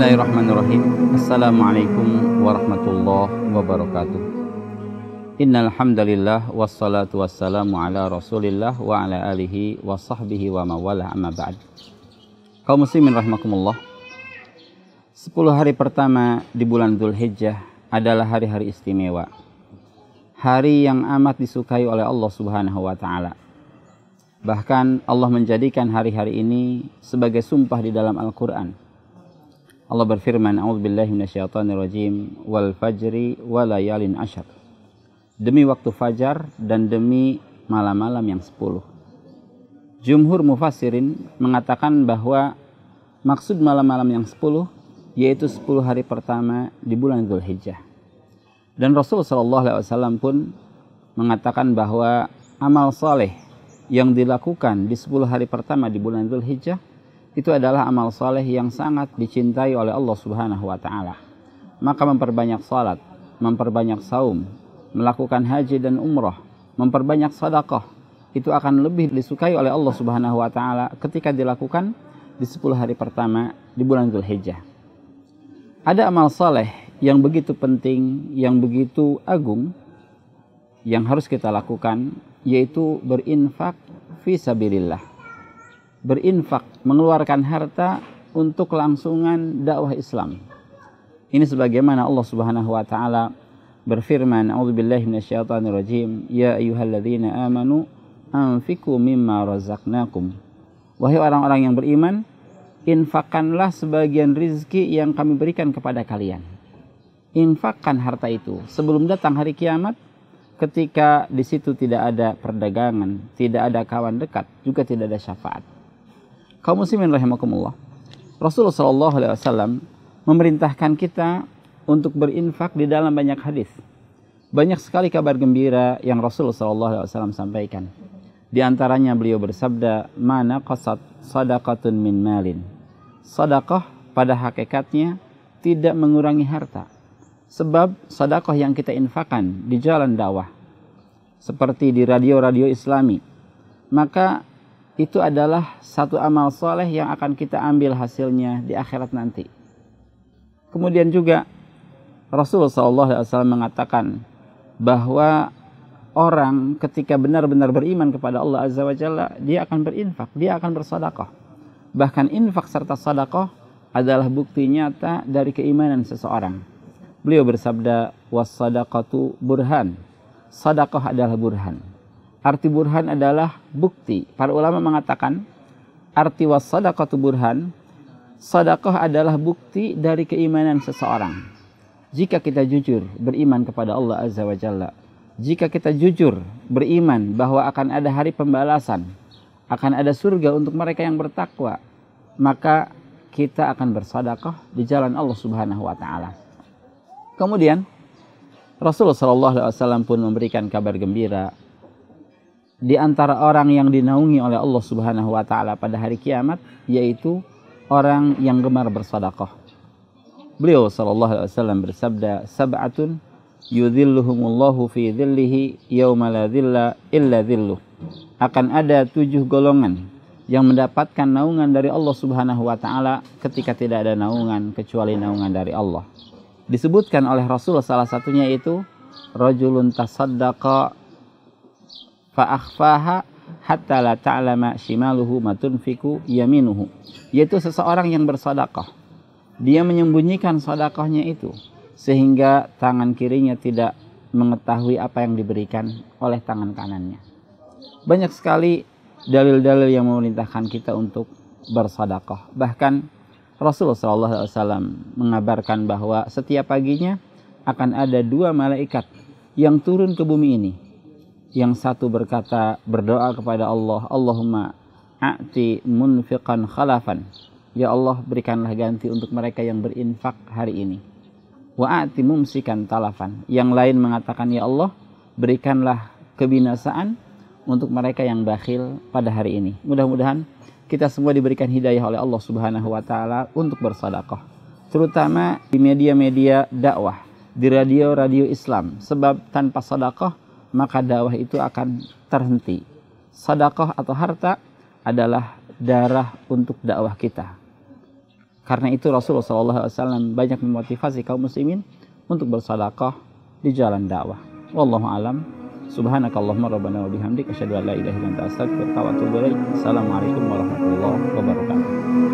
Bismillahirrahmanirrahim. Assalamualaikum warahmatullahi wabarakatuh. Innal hamdalillah wassalatu wassalamu ala Rasulillah wa ala alihi wa sahbihi wa mawala amma ba'd. Kaum muslimin rahimakumullah. 10 hari pertama di bulan Dzulhijjah adalah hari-hari istimewa. Hari yang amat disukai oleh Allah Subhanahu wa taala. Bahkan Allah menjadikan hari-hari ini sebagai sumpah di dalam Al-Qur'an Allah berfirman, "A'udzubillahi minasyaitonirrajim wal fajri walayalin layalin asyar." Demi waktu fajar dan demi malam-malam yang sepuluh. Jumhur mufassirin mengatakan bahwa maksud malam-malam yang sepuluh yaitu sepuluh hari pertama di bulan Zulhijjah. Dan Rasul Shallallahu Alaihi Wasallam pun mengatakan bahwa amal soleh yang dilakukan di 10 hari pertama di bulan Zulhijjah itu adalah amal soleh yang sangat dicintai oleh Allah Subhanahu wa taala. Maka memperbanyak salat, memperbanyak saum, melakukan haji dan umroh, memperbanyak sedekah itu akan lebih disukai oleh Allah Subhanahu wa taala ketika dilakukan di 10 hari pertama di bulan Zulhijjah. Ada amal soleh yang begitu penting, yang begitu agung yang harus kita lakukan yaitu berinfak fi berinfak, mengeluarkan harta untuk langsungan dakwah Islam. Ini sebagaimana Allah Subhanahu wa taala berfirman, "A'udzubillahi minasyaitonirrajim. Ya ayyuhalladzina amanu anfiqu mimma razaqnakum." Wahai orang-orang yang beriman, infakkanlah sebagian rizki yang kami berikan kepada kalian. Infakkan harta itu sebelum datang hari kiamat ketika di situ tidak ada perdagangan, tidak ada kawan dekat, juga tidak ada syafaat. Kaum muslimin rahimakumullah. Rasulullah Shallallahu alaihi wasallam memerintahkan kita untuk berinfak di dalam banyak hadis. Banyak sekali kabar gembira yang Rasulullah Shallallahu alaihi wasallam sampaikan. Di antaranya beliau bersabda, "Mana qasat sadaqatun min malin." Sedekah pada hakikatnya tidak mengurangi harta. Sebab sedekah yang kita infakan di jalan dakwah seperti di radio-radio Islami, maka itu adalah satu amal soleh yang akan kita ambil hasilnya di akhirat nanti. Kemudian juga Rasulullah SAW mengatakan bahwa orang ketika benar-benar beriman kepada Allah Azza wa Jalla, dia akan berinfak, dia akan bersodakoh. Bahkan infak serta sodakoh adalah bukti nyata dari keimanan seseorang. Beliau bersabda, was burhan. Sodakoh adalah burhan arti burhan adalah bukti. Para ulama mengatakan arti was sadaqatu burhan, sadaqah adalah bukti dari keimanan seseorang. Jika kita jujur beriman kepada Allah Azza wa Jalla, jika kita jujur beriman bahwa akan ada hari pembalasan, akan ada surga untuk mereka yang bertakwa, maka kita akan bersadaqah di jalan Allah Subhanahu wa taala. Kemudian Rasulullah SAW pun memberikan kabar gembira di antara orang yang dinaungi oleh Allah Subhanahu wa taala pada hari kiamat yaitu orang yang gemar bersedekah. Beliau sallallahu alaihi wasallam bersabda, "Sab'atun yudhilluhumullahu fi dhillihi yauma la dhilla illa dhilluh." Akan ada tujuh golongan yang mendapatkan naungan dari Allah Subhanahu wa taala ketika tidak ada naungan kecuali naungan dari Allah. Disebutkan oleh Rasul salah satunya itu rajulun tasaddaqa fa'akhfaha hatta la ta'lama shimaluhu matunfiku yaminuhu yaitu seseorang yang bersadaqah. dia menyembunyikan sadaqahnya itu sehingga tangan kirinya tidak mengetahui apa yang diberikan oleh tangan kanannya banyak sekali dalil-dalil yang memerintahkan kita untuk bersadaqah. bahkan Rasulullah SAW mengabarkan bahwa setiap paginya akan ada dua malaikat yang turun ke bumi ini yang satu berkata berdoa kepada Allah, Allahumma a'ti munfiqan khalafan. Ya Allah berikanlah ganti untuk mereka yang berinfak hari ini. Wa a'ti mumsikan talafan. Yang lain mengatakan ya Allah berikanlah kebinasaan untuk mereka yang bakhil pada hari ini. Mudah-mudahan kita semua diberikan hidayah oleh Allah Subhanahu wa taala untuk bersedekah. Terutama di media-media dakwah, di radio-radio Islam sebab tanpa sedekah maka dakwah itu akan terhenti. Sadakoh atau harta adalah darah untuk dakwah kita. Karena itu Rasulullah SAW banyak memotivasi kaum muslimin untuk bersadaqah di jalan dakwah. Wallahu alam. Subhanakallahumma rabbana wa bihamdika asyhadu an la ilaha illa anta astaghfiruka wa atubu ilaik. Assalamualaikum warahmatullahi wabarakatuh.